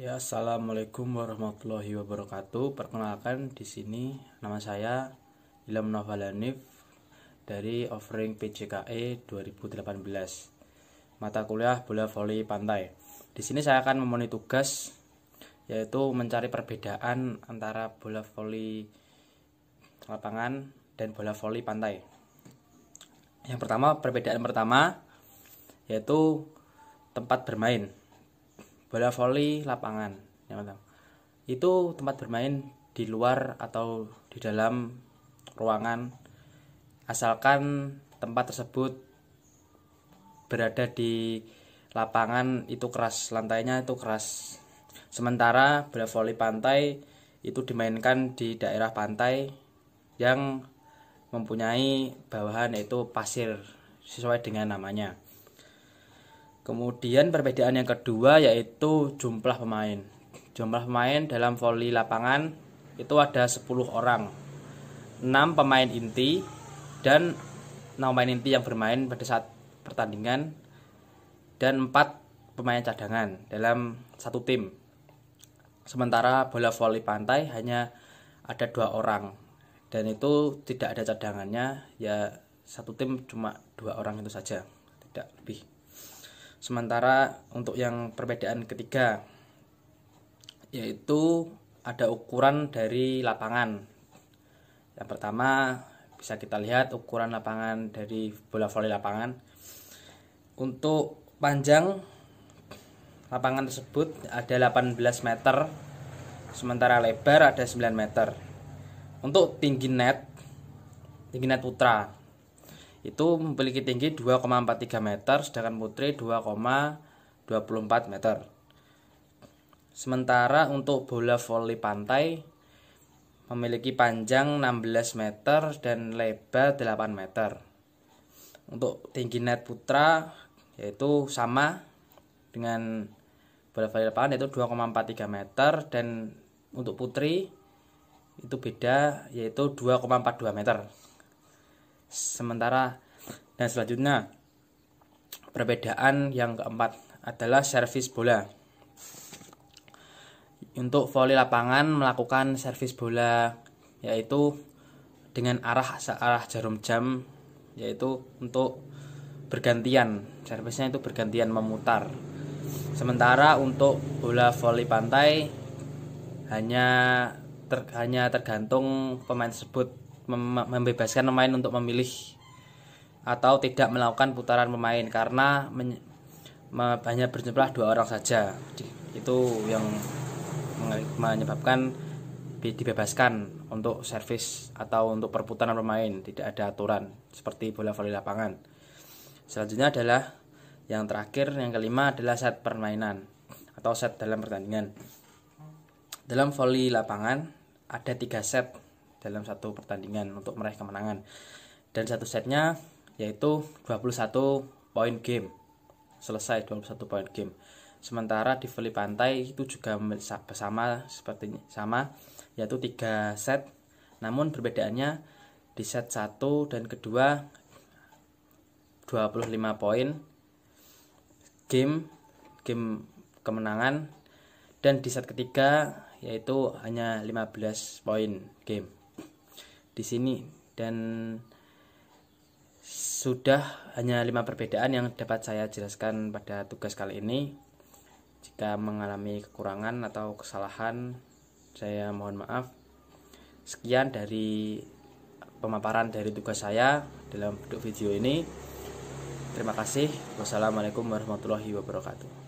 Ya, assalamualaikum warahmatullahi wabarakatuh. Perkenalkan di sini nama saya Ilham Novalanif dari offering PJKE 2018. Mata kuliah bola voli pantai. Di sini saya akan memenuhi tugas yaitu mencari perbedaan antara bola voli lapangan dan bola voli pantai. Yang pertama, perbedaan pertama yaitu tempat bermain bola voli lapangan ya itu tempat bermain di luar atau di dalam ruangan asalkan tempat tersebut berada di lapangan itu keras lantainya itu keras sementara bola voli pantai itu dimainkan di daerah pantai yang mempunyai bawahan yaitu pasir sesuai dengan namanya Kemudian perbedaan yang kedua yaitu jumlah pemain. Jumlah pemain dalam voli lapangan itu ada 10 orang. 6 pemain inti dan 6 pemain inti yang bermain pada saat pertandingan dan 4 pemain cadangan dalam satu tim. Sementara bola voli pantai hanya ada dua orang dan itu tidak ada cadangannya ya satu tim cuma dua orang itu saja tidak lebih Sementara untuk yang perbedaan ketiga yaitu ada ukuran dari lapangan. Yang pertama bisa kita lihat ukuran lapangan dari bola voli lapangan. Untuk panjang lapangan tersebut ada 18 meter, sementara lebar ada 9 meter. Untuk tinggi net, tinggi net putra itu memiliki tinggi 2,43 meter sedangkan putri 2,24 meter. Sementara untuk bola voli pantai memiliki panjang 16 meter dan lebar 8 meter. Untuk tinggi net putra yaitu sama dengan bola voli lapangan yaitu 2,43 meter dan untuk putri itu beda yaitu 2,42 meter sementara dan selanjutnya perbedaan yang keempat adalah servis bola untuk voli lapangan melakukan servis bola yaitu dengan arah searah jarum jam yaitu untuk bergantian servisnya itu bergantian memutar sementara untuk bola voli pantai hanya ter, hanya tergantung pemain tersebut mem membebaskan pemain untuk memilih atau tidak melakukan putaran pemain karena banyak berjumlah dua orang saja itu yang menyebabkan dibebaskan untuk servis atau untuk perputaran pemain tidak ada aturan seperti bola voli lapangan selanjutnya adalah yang terakhir yang kelima adalah set permainan atau set dalam pertandingan dalam voli lapangan ada tiga set dalam satu pertandingan untuk meraih kemenangan. Dan satu setnya yaitu 21 poin game. Selesai 21 poin game. Sementara di voli pantai itu juga bersama seperti sama yaitu 3 set. Namun perbedaannya di set 1 dan kedua 25 poin game game kemenangan dan di set ketiga yaitu hanya 15 poin game di sini dan sudah hanya lima perbedaan yang dapat saya jelaskan pada tugas kali ini. Jika mengalami kekurangan atau kesalahan, saya mohon maaf. Sekian dari pemaparan dari tugas saya dalam bentuk video ini. Terima kasih. Wassalamualaikum warahmatullahi wabarakatuh.